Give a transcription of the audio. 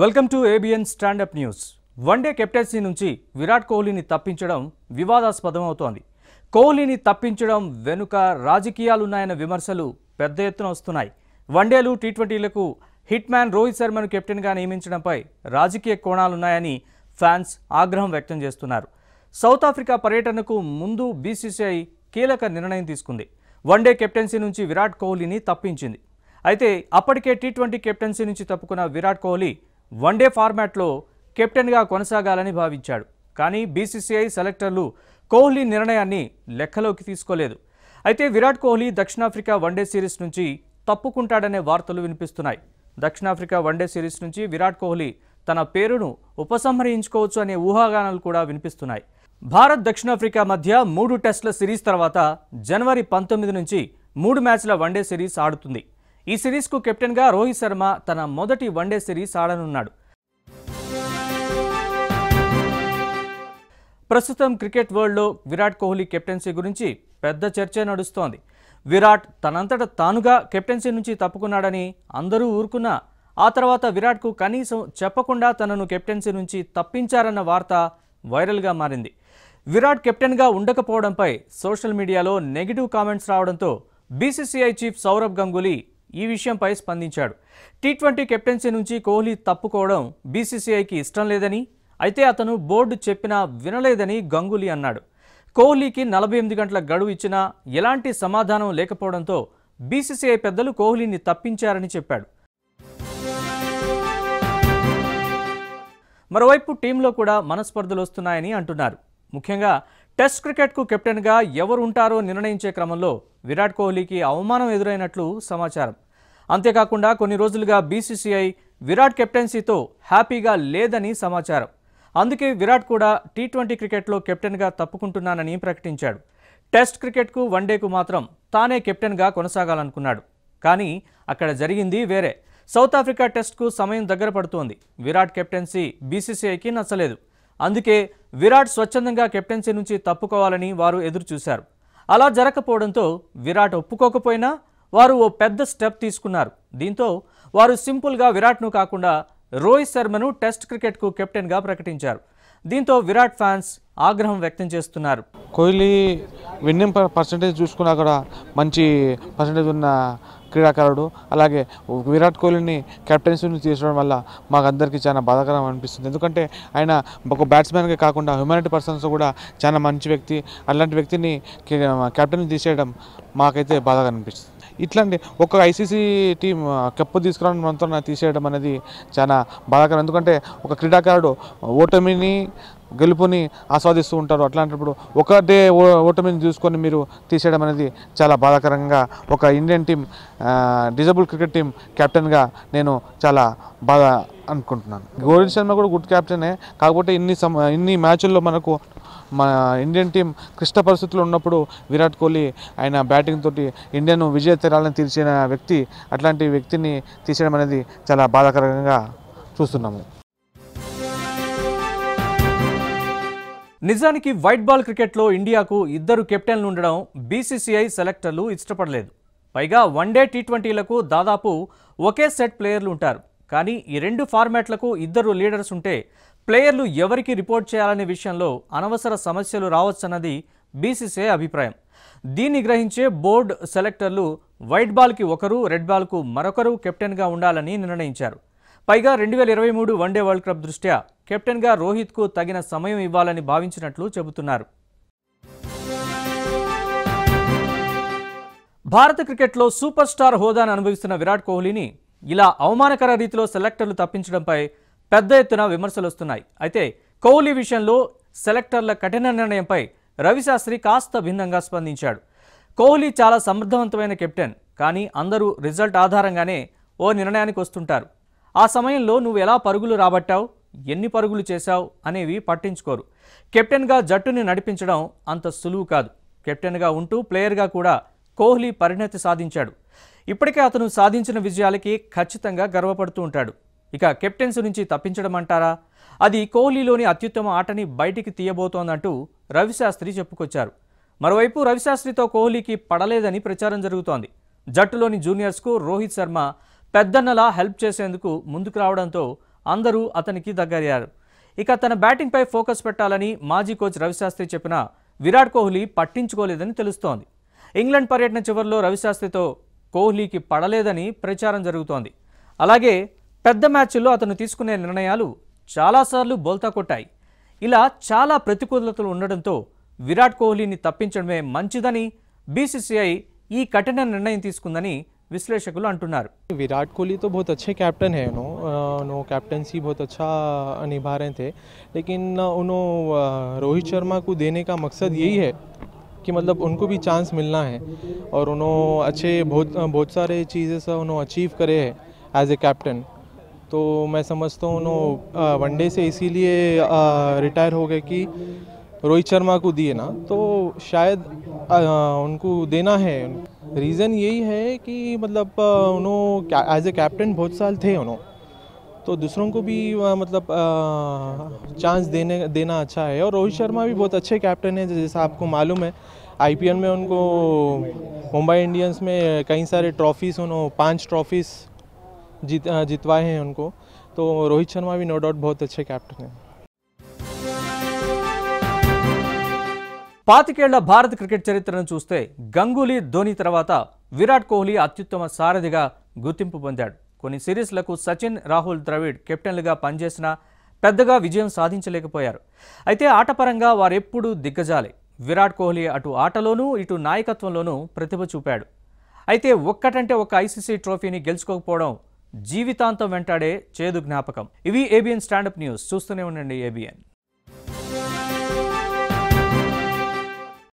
welcome to ABN stand up news one day captaincy నుంచి విరాట్ కోహ్లీని తప్పించడం వివాదాస్పదం అవుతోంది కోహ్లీని తప్పించడం వెనుక రాజకీయాలున్నాయన్న విమర్శలు పెద్ద ఎత్తున వస్తున్నాయి వన్డేలు టీ ట్వంటీలకు హిట్ మ్యాన్ రోహిత్ శర్మను కెప్టెన్గా నియమించడంపై రాజకీయ కోణాలున్నాయని ఫ్యాన్స్ ఆగ్రహం వ్యక్తం చేస్తున్నారు సౌత్ ఆఫ్రికా పర్యటనకు ముందు బీసీసీఐ కీలక నిర్ణయం తీసుకుంది వన్డే కెప్టెన్సీ నుంచి విరాట్ కోహ్లీని తప్పించింది అయితే అప్పటికే టీ ట్వంటీ కెప్టెన్సీ నుంచి తప్పుకున్న విరాట్ కోహ్లీ వన్డే ఫార్మాట్లో కెప్టెన్గా కొనసాగాలని భావించాడు కానీ బీసీసీఐ సెలెక్టర్లు కోహ్లీ నిర్ణయాన్ని లెక్కలోకి తీసుకోలేదు అయితే విరాట్ కోహ్లీ దక్షిణాఫ్రికా వన్డే సిరీస్ నుంచి తప్పుకుంటాడనే వార్తలు వినిపిస్తున్నాయి దక్షిణాఫ్రికా వన్డే సిరీస్ నుంచి విరాట్ కోహ్లీ తన పేరును ఉపసంహరించుకోవచ్చు అనే ఊహాగానాలు కూడా వినిపిస్తున్నాయి భారత్ దక్షిణాఫ్రికా మధ్య మూడు టెస్టుల సిరీస్ తర్వాత జనవరి పంతొమ్మిది నుంచి మూడు మ్యాచ్ల వన్డే సిరీస్ ఆడుతుంది ఈ సిరీస్కు కెప్టెన్గా రోహిత్ శర్మ తన మొదటి వన్డే సిరీస్ ఆడనున్నాడు ప్రస్తుతం క్రికెట్ వరల్డ్లో విరాట్ కోహ్లీ కెప్టెన్సీ గురించి పెద్ద చర్చ నడుస్తోంది విరాట్ తనంతట తానుగా కెప్టెన్సీ నుంచి తప్పుకున్నాడని అందరూ ఊరుకున్నా ఆ తర్వాత విరాట్కు కనీసం చెప్పకుండా తనను కెప్టెన్సీ నుంచి తప్పించారన్న వార్త వైరల్గా మారింది విరాట్ కెప్టెన్గా ఉండకపోవడంపై సోషల్ మీడియాలో నెగిటివ్ కామెంట్స్ రావడంతో బీసీసీఐ చీఫ్ సౌరభ్ గంగూలీ ఈ విషయంపై స్పందించాడు టీ ట్వంటీ కెప్టెన్సీ నుంచి కోహ్లీ తప్పుకోవడం బీసీసీఐకి ఇష్టం లేదని అయితే అతను బోర్డు చెప్పినా వినలేదని గంగూలీ అన్నాడు కోహ్లీకి నలభై ఎనిమిది గంటల గడువు ఇచ్చినా ఎలాంటి సమాధానం లేకపోవడంతో బీసీసీఐ పెద్దలు కోహ్లీని తప్పించారని చెప్పాడు మరోవైపు టీంలో కూడా మనస్పర్ధలు వస్తున్నాయని అంటున్నారు ముఖ్యంగా టెస్ట్ క్రికెట్కు కెప్టెన్గా ఎవరు ఉంటారో నిర్ణయించే క్రమంలో విరాట్ కోహ్లీకి అవమానం ఎదురైనట్లు సమాచారం అంతేకాకుండా కొన్ని రోజులుగా బీసీసీఐ విరాట్ కెప్టెన్సీతో హ్యాపీగా లేదని సమాచారం అందుకే విరాట్ కూడా టీ ట్వంటీ క్రికెట్లో కెప్టెన్గా తప్పుకుంటున్నానని ప్రకటించాడు టెస్ట్ క్రికెట్కు వన్డేకు మాత్రం తానే కెప్టెన్గా కొనసాగాలనుకున్నాడు కానీ అక్కడ జరిగింది వేరే సౌత్ ఆఫ్రికా టెస్ట్కు సమయం దగ్గర పడుతోంది విరాట్ కెప్టెన్సీ బీసీసీఐకి నచ్చలేదు అందుకే విరాట్ స్వచ్ఛందంగా కెప్టెన్సీ నుంచి తప్పుకోవాలని వారు ఎదురుచూశారు అలా జరగకపోవడంతో విరాట్ ఒప్పుకోకపోయినా వారు ఓ పెద్ద స్టెప్ తీసుకున్నారు దీంతో వారు సింపుల్గా విరాట్ను కాకుండా రోహిత్ శర్మను టెస్ట్ క్రికెట్కు కెప్టెన్గా ప్రకటించారు దీంతో విరాట్ ఫ్యాన్స్ ఆగ్రహం వ్యక్తం చేస్తున్నారు కోహ్లీ విన్నింగ్ పర్సంటేజ్ చూసుకున్నా కూడా మంచి పర్సంటేజ్ ఉన్న క్రీడాకారుడు అలాగే విరాట్ కోహ్లీని కెప్టెన్సీ నుంచి తీసుకోవడం వల్ల మాకు అందరికీ చాలా బాధాకరం అనిపిస్తుంది ఎందుకంటే ఆయన ఒక బ్యాట్స్మెన్గా కాకుండా హ్యూమానిటీ పర్సన్స్ కూడా చాలా మంచి వ్యక్తి అలాంటి వ్యక్తిని కెప్టెన్ తీసేయడం మాకైతే బాధగా అనిపిస్తుంది ఇట్లాంటి ఒక ఐసీసీ టీం కప్పు తీసుకురావడం మనతో తీసేయడం అనేది చాలా బాధాకరం ఎందుకంటే ఒక క్రీడాకారుడు ఓటమిని గెలుపుని ఆస్వాదిస్తూ ఉంటారు అట్లాంటప్పుడు ఒకటే ఓటమిని చూసుకొని మీరు తీసేయడం అనేది చాలా బాధాకరంగా ఒక Indian team disable cricket team కెప్టెన్గా నేను చాలా బాధ అనుకుంటున్నాను గోవింద్ శర్మ కూడా గుడ్ క్యాప్టెనే కాకపోతే ఇన్ని సమ ఇన్ని మ్యాచ్ల్లో మనకు మన ఇండియన్ టీం క్లిష్ట పరిస్థితులు ఉన్నప్పుడు విరాట్ కోహ్లీ ఆయన బ్యాటింగ్ తోటి ఇండియన్ విజయ తీరాలను తీర్చిన వ్యక్తి అట్లాంటి వ్యక్తిని తీసేయడం అనేది చాలా బాధాకరంగా చూస్తున్నాము నిజానికి వైట్ బాల్ క్రికెట్లో ఇండియాకు ఇద్దరు కెప్టెన్లు ఉండడం బీసీసీఐ సెలెక్టర్లు ఇష్టపడలేదు పైగా వన్డే టీ ట్వంటీలకు దాదాపు ఒకే సెట్ ప్లేయర్లు ఉంటారు కానీ ఈ రెండు ఫార్మాట్లకు ఇద్దరు లీడర్స్ ఉంటే ప్లేయర్లు ఎవరికి రిపోర్ట్ చేయాలనే విషయంలో అనవసర సమస్యలు రావచ్చన్నది బీసీసీఐ అభిప్రాయం దీన్ని గ్రహించే బోర్డు సెలెక్టర్లు వైట్ బాల్కి ఒకరు రెడ్ బాల్కు మరొకరు కెప్టెన్గా ఉండాలని నిర్ణయించారు పైగా రెండు వేల ఇరవై మూడు వన్డే వరల్డ్ కప్ దృష్ట్యా కెప్టెన్గా రోహిత్కు తగిన సమయం ఇవ్వాలని భావించినట్లు చెబుతున్నారు భారత క్రికెట్లో సూపర్ స్టార్ హోదాను అనుభవిస్తున్న విరాట్ కోహ్లీని ఇలా అవమానకర రీతిలో సెలెక్టర్లు తప్పించడంపై పెద్ద ఎత్తున విమర్శలు వస్తున్నాయి అయితే కోహ్లీ విషయంలో సెలెక్టర్ల కఠిన నిర్ణయంపై రవిశాస్త్రి కాస్త భిన్నంగా స్పందించాడు కోహ్లీ చాలా సమర్థవంతమైన కెప్టెన్ కానీ అందరూ రిజల్ట్ ఆధారంగానే ఓ నిర్ణయానికి వస్తుంటారు ఆ సమయంలో నువ్వు ఎలా పరుగులు రాబట్టావు ఎన్ని పరుగులు చేశావు అనేవి పట్టించుకోరు కెప్టెన్గా జట్టుని నడిపించడం అంత సులువు కాదు కెప్టెన్గా ఉంటూ ప్లేయర్గా కూడా కోహ్లీ పరిణతి సాధించాడు ఇప్పటికే అతను సాధించిన విజయాలకి ఖచ్చితంగా గర్వపడుతూ ఉంటాడు ఇక కెప్టెన్స్ నుంచి తప్పించడం అంటారా అది కోహ్లీలోని అత్యుత్తమ ఆటని బయటికి తీయబోతోందంటూ రవిశాస్త్రి చెప్పుకొచ్చారు మరోవైపు రవిశాస్త్రితో కోహ్లీకి పడలేదని ప్రచారం జరుగుతోంది జట్టులోని జూనియర్స్కు రోహిత్ శర్మ పెద్దన్నలా హెల్ప్ చేసేందుకు ముందుకు రావడంతో అందరూ అతనికి దగ్గరయ్యారు ఇక తన బ్యాటింగ్పై ఫోకస్ పెట్టాలని మాజీ కోచ్ రవిశాస్త్రి చెప్పిన విరాట్ కోహ్లీ పట్టించుకోలేదని తెలుస్తోంది ఇంగ్లాండ్ పర్యటన చివరిలో రవిశాస్త్రితో కోహ్లీకి పడలేదని ప్రచారం జరుగుతోంది అలాగే పెద్ద మ్యాచ్ల్లో అతను తీసుకునే నిర్ణయాలు చాలాసార్లు బోల్తా కొట్టాయి ఇలా చాలా ప్రతికూలతలు ఉండడంతో విరాట్ కోహ్లీని తప్పించడమే మంచిదని బీసీసీఐ ఈ కఠిన నిర్ణయం తీసుకుందని विश्लेषकों को అంటున్నారు విరాట్ కోహ్లీ తో బహుత్ అచ్చే కెప్టెన్ హై యు నో నో కెప్టెన్సీ బహుత్ అచ్చా అనిభారే థ లేకిన్ ఉనో రోహిత్ శర్మ కో దేనే కా మక్сад యహి హై కి మత్లబ్ ఉన్కో భీ చాన్స్ మిల్నా హై ఔర్ ఉనో అచ్చే బహుత్ బహుత్ సారే చీజేస ఉనో అచీవ్ కరే యాజ్ ఏ కెప్టెన్ తో మై సమజ్తా హు ఉనో వండే సే ఇసీలియే రిటైర్ హో గయే కి రోహిత్ శర్మ కో దేనా తో షాయద్ ఉన్కో దేనా హై रीज़न यही है कि मतलब उन्होंने एज ए कैप्टन बहुत साल थे उन्होंने तो दूसरों को भी मतलब चांस देने देना अच्छा है और रोहित शर्मा भी बहुत अच्छे कैप्टन है जैसा आपको मालूम है आईपीएल में उनको मुंबई इंडियंस में कई सारे ट्रॉफीज़ उन्होंने पांच ट्रॉफीज़ जीत जितवाए हैं उनको तो रोहित शर्मा भी नो डाउट बहुत अच्छे कैप्टन हैं పాతికేళ్ల భారత క్రికెట్ చరిత్రను చూస్తే గంగూలీ ధోని తర్వాత విరాట్ కోహ్లీ అత్యుత్తమ సారథిగా గుర్తింపు పొందాడు కొన్ని సిరీస్లకు సచిన్ రాహుల్ ద్రవిడ్ కెప్టెన్లుగా పనిచేసినా పెద్దగా విజయం సాధించలేకపోయారు అయితే ఆటపరంగా వారెప్పుడూ దిగ్గజాలే విరాట్ కోహ్లీ అటు ఆటలోనూ ఇటు నాయకత్వంలోనూ ప్రతిభ చూపాడు అయితే ఒక్కటంటే ఒక ఐసీసీ ట్రోఫీని గెలుచుకోకపోవడం జీవితాంతం వెంటాడే చేదు జ్ఞాపకం ఇవి ఏబిఎన్ స్టాండప్ న్యూస్ చూస్తూనే ఉండండి ఏబిఎన్